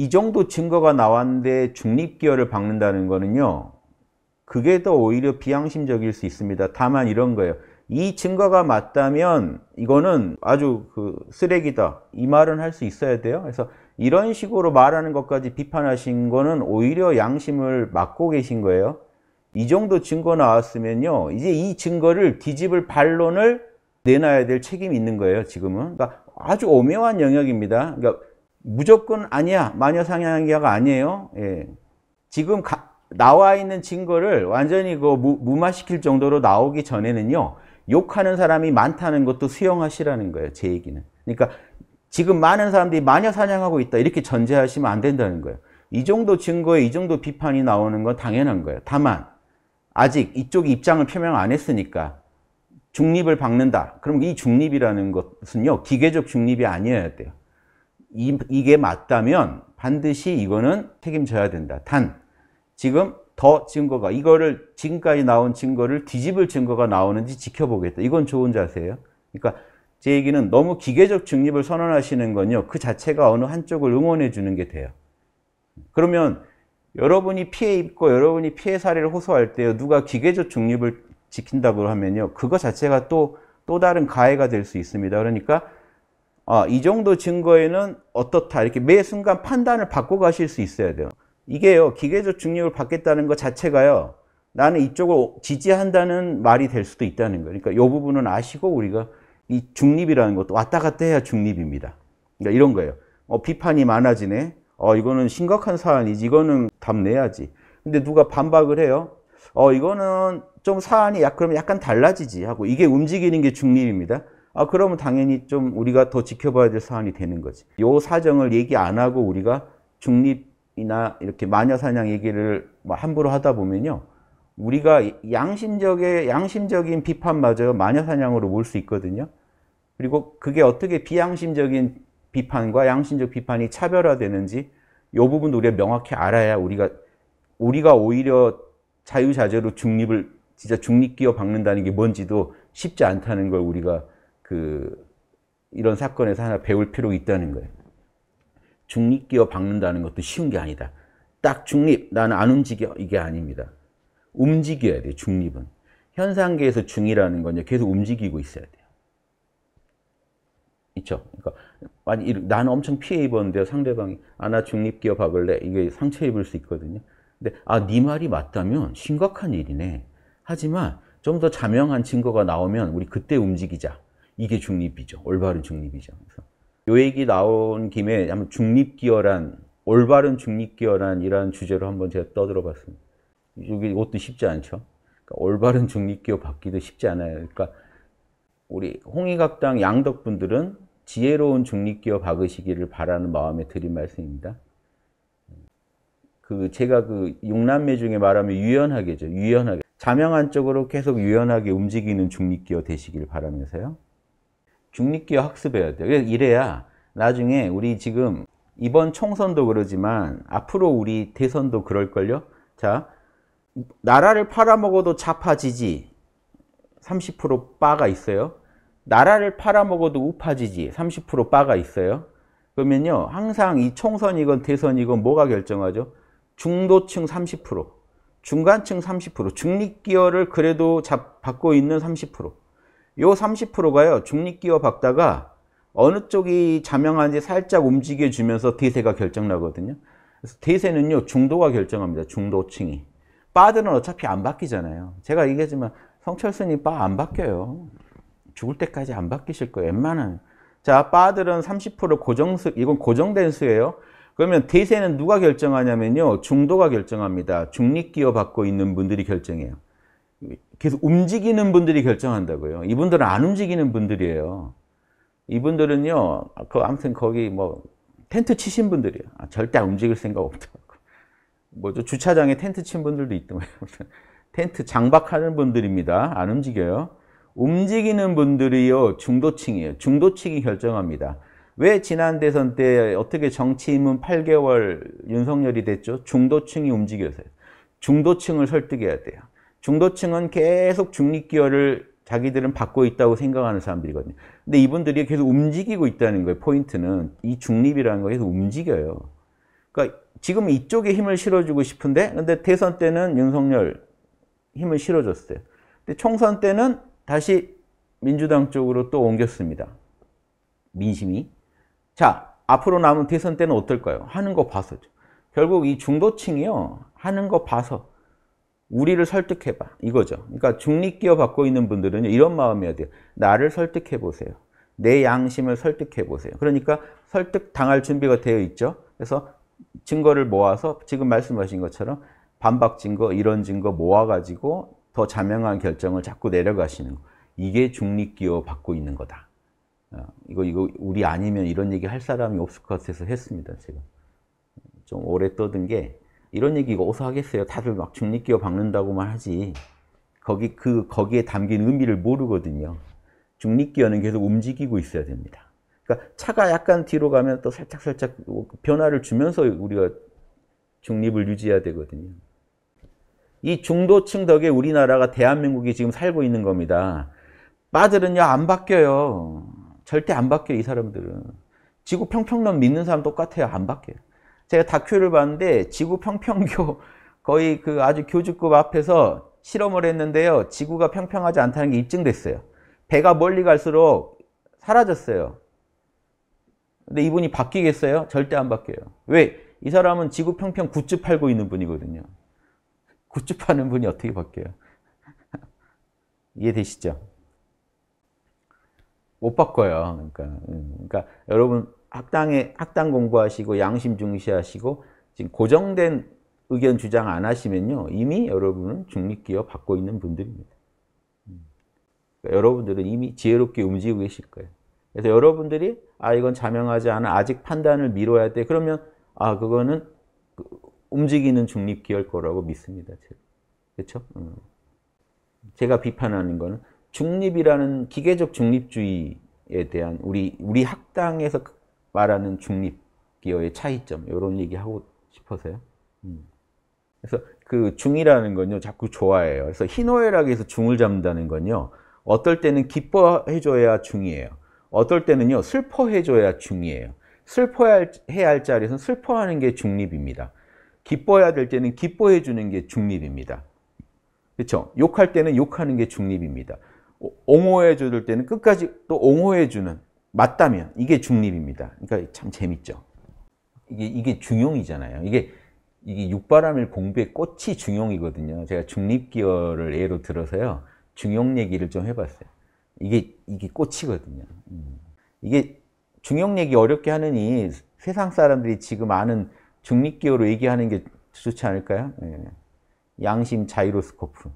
이 정도 증거가 나왔는데 중립기어를 박는다는 거는요. 그게 더 오히려 비양심적일 수 있습니다. 다만 이런 거예요. 이 증거가 맞다면 이거는 아주 그 쓰레기다. 이 말은 할 수 있어야 돼요. 그래서 이런 식으로 말하는 것까지 비판하신 거는 오히려 양심을 막고 계신 거예요. 이 정도 증거 나왔으면요. 이제 이 증거를 뒤집을 반론을 내놔야 될 책임이 있는 거예요, 지금은. 그러니까 아주 오묘한 영역입니다. 그러니까 무조건 아니야. 마녀 상향기아가 아니에요. 예. 지금 가, 나와 있는 증거를 완전히 그 무, 무마시킬 정도로 나오기 전에는요. 욕하는 사람이 많다는 것도 수용하시라는 거예요. 제 얘기는. 그러니까 지금 많은 사람들이 마녀 사냥하고 있다. 이렇게 전제하시면 안 된다는 거예요. 이 정도 증거에 이 정도 비판이 나오는 건 당연한 거예요. 다만 아직 이쪽 입장을 표명 안 했으니까 중립을 박는다. 그럼 이 중립이라는 것은요. 기계적 중립이 아니어야 돼요. 이, 이게 맞다면 반드시 이거는 책임져야 된다. 단, 지금 더 증거가, 이거를, 지금까지 나온 증거를 뒤집을 증거가 나오는지 지켜보겠다. 이건 좋은 자세예요. 그러니까 제 얘기는 너무 기계적 중립을 선언하시는 건요. 그 자체가 어느 한쪽을 응원해 주는 게 돼요. 그러면 여러분이 피해 입고 여러분이 피해 사례를 호소할 때요. 누가 기계적 중립을 지킨다고 하면요. 그거 자체가 또, 또 다른 가해가 될 수 있습니다. 그러니까 아, 이 정도 증거에는 어떻다. 이렇게 매 순간 판단을 바꿔 가실 수 있어야 돼요. 이게요, 기계적 중립을 받겠다는 것 자체가요, 나는 이쪽을 지지한다는 말이 될 수도 있다는 거예요. 그러니까 이 부분은 아시고 우리가 이 중립이라는 것도 왔다 갔다 해야 중립입니다. 그러니까 이런 거예요. 어, 비판이 많아지네. 어, 이거는 심각한 사안이지. 이거는 답내야지. 근데 누가 반박을 해요. 어, 이거는 좀 사안이 약, 그러면 약간 달라지지 하고 이게 움직이는 게 중립입니다. 아, 그러면 당연히 좀 우리가 더 지켜봐야 될 사안이 되는 거지. 요 사정을 얘기 안 하고 우리가 중립이나 이렇게 마녀 사냥 얘기를 뭐 함부로 하다 보면요. 우리가 양심적의, 양심적인 비판마저 마녀 사냥으로 몰 수 있거든요. 그리고 그게 어떻게 비양심적인 비판과 양심적 비판이 차별화되는지 요 부분도 우리가 명확히 알아야 우리가, 우리가 오히려 자유자재로 중립을, 진짜 중립기어 박는다는 게 뭔지도 쉽지 않다는 걸 우리가 그 이런 사건에서 하나 배울 필요가 있다는 거예요. 중립기업 박는다는 것도 쉬운 게 아니다. 딱 중립, 나는 안 움직여 이게 아닙니다. 움직여야 돼 중립은. 현상계에서 중이라는 건 계속 움직이고 있어야 돼요. 있죠. 그러니까 아니 나는 엄청 피해 입었는데 상대방이 아나 중립 기업 박을래 이게 상처 입을 수 있거든요. 근데 아네 말이 맞다면 심각한 일이네. 하지만 좀 더 자명한 증거가 나오면 우리 그때 움직이자. 이게 중립이죠. 올바른 중립이죠. 요 얘기 나온 김에 한번 중립기여란 올바른 중립기여란 이라는 주제로 한번 제가 떠들어 봤습니다. 여기 이도 쉽지 않죠. 그러니까 올바른 중립기여 받기도 쉽지 않아요. 그러니까 우리 홍의각당 양덕분들은 지혜로운 중립기여 박으시기를 바라는 마음에 드린 말씀입니다. 그 제가 그 용남매 중에 말하면 유연하게죠. 유연하게 자명한 쪽으로 계속 유연하게 움직이는 중립기어 되시길 바라면서요. 중립기어 학습해야 돼요. 이래야 나중에 우리 지금 이번 총선도 그러지만 앞으로 우리 대선도 그럴걸요? 자, 나라를 팔아먹어도 좌파 지지 30% 바가 있어요. 나라를 팔아먹어도 우파 지지 30% 바가 있어요. 그러면요, 항상 이 총선이건 대선이건 뭐가 결정하죠? 중도층 30%, 중간층 30%, 중립기어를 그래도 잡, 받고 있는 30%. 요 30%가요. 중립기어 박다가 어느 쪽이 자명한지 살짝 움직여주면서 대세가 결정나거든요. 그래서 대세는요. 중도가 결정합니다. 중도층이. 빠들은 어차피 안 바뀌잖아요. 제가 얘기하지만 성철순이 빠 안 바뀌어요. 죽을 때까지 안 바뀌실 거예요. 웬만한 자, 빠들은 30% 고정수, 이건 고정된 수예요. 그러면 대세는 누가 결정하냐면요. 중도가 결정합니다. 중립기어 받고 있는 분들이 결정해요. 계속 움직이는 분들이 결정한다고요. 이분들은 안 움직이는 분들이에요. 이분들은요, 그 아무튼 거기 뭐 텐트 치신 분들이에요. 아, 절대 움직일 생각 없다고. 뭐죠 주차장에 텐트 친 분들도 있더라요 텐트 장박하는 분들입니다. 안 움직여요. 움직이는 분들이요 중도층이에요. 중도층이 결정합니다. 왜 지난 대선 때 어떻게 정치임은 8개월 윤석열이 됐죠? 중도층이 움직여서요. 중도층을 설득해야 돼요. 중도층은 계속 중립기여를 자기들은 받고 있다고 생각하는 사람들이거든요. 근데 이분들이 계속 움직이고 있다는 거예요. 포인트는 이 중립이라는 거 계속 움직여요. 그러니까 지금 이쪽에 힘을 실어주고 싶은데 근데 대선 때는 윤석열 힘을 실어줬어요. 근데 총선 때는 다시 민주당 쪽으로 또 옮겼습니다. 민심이. 자, 앞으로 남은 대선 때는 어떨까요? 하는 거 봐서. 죠 결국 이 중도층이요. 하는 거 봐서 우리를 설득해봐 이거죠 그러니까 중립기어 받고 있는 분들은 이런 마음이어야 돼요 나를 설득해보세요 내 양심을 설득해보세요 그러니까 설득당할 준비가 되어 있죠 그래서 증거를 모아서 지금 말씀하신 것처럼 반박 증거 이런 증거 모아가지고 더 자명한 결정을 자꾸 내려가시는 거 이게 중립기어 받고 있는 거다 어, 이거 이거 우리 아니면 이런 얘기 할 사람이 없을 것 같아서 했습니다 제가 좀 오래 떠든 게 이런 얘기가 오사 하겠어요. 다들 막 중립기업 박는다고만 하지. 거기 그 거기에 담긴 의미를 모르거든요. 중립기어는 계속 움직이고 있어야 됩니다. 그러니까 차가 약간 뒤로 가면 또 살짝 살짝 변화를 주면서 우리가 중립을 유지해야 되거든요. 이 중도층 덕에 우리나라가 대한민국이 지금 살고 있는 겁니다. 빠들은요 안 바뀌어요. 절대 안 바뀌어 요이 사람들은. 지구 평평론 믿는 사람 똑같아요. 안 바뀌어요. 제가 다큐를 봤는데 지구 평평교 거의 그 아주 교주급 앞에서 실험을 했는데요. 지구가 평평하지 않다는 게 입증됐어요. 배가 멀리 갈수록 사라졌어요. 근데 이분이 바뀌겠어요? 절대 안 바뀌어요. 왜? 이 사람은 지구 평평 굿즈 팔고 있는 분이거든요. 굿즈 파는 분이 어떻게 바뀌어요? 이해되시죠? 못 바꿔요. 그러니까, 음, 그러니까 여러분 학당에 학당 공부하시고 양심 중시하시고 지금 고정된 의견 주장 안 하시면요 이미 여러분은 중립기업 받고 있는 분들입니다. 그러니까 여러분들은 이미 지혜롭게 움직이고 계실 거예요. 그래서 여러분들이 아 이건 자명하지 않아 아직 판단을 미뤄야 돼 그러면 아 그거는 그 움직이는 중립기업 거라고 믿습니다. 제가. 그렇죠? 음. 제가 비판하는 거는 중립이라는 기계적 중립주의에 대한 우리 우리 학당에서 말하는 중립 기어의 차이점 이런 얘기하고 싶어서요. 음. 그래서 그 중이라는 건요 자꾸 좋아해요. 그래서 희노애락에서 중을 잡는다는 건요 어떨 때는 기뻐해줘야 중이에요. 어떨 때는요 슬퍼해줘야 중이에요. 슬퍼해야 할 자리에서는 슬퍼하는 게 중립입니다. 기뻐해야 될 때는 기뻐해 주는 게 중립입니다. 그렇죠? 욕할 때는 욕하는 게 중립입니다. 옹호해 줘야될 때는 끝까지 또 옹호해 주는 맞다면 이게 중립입니다. 그러니까 참 재밌죠. 이게 이게 중용이잖아요. 이게 이게 육바람일 공부의 꽃이 중용이거든요. 제가 중립 기어를 예로 들어서요. 중용 얘기를 좀 해봤어요. 이게 이게 꽃이거든요. 음. 이게 중용 얘기 어렵게 하느니 세상 사람들이 지금 아는 중립 기어로 얘기하는 게 좋지 않을까요? 예. 양심 자이로스코프.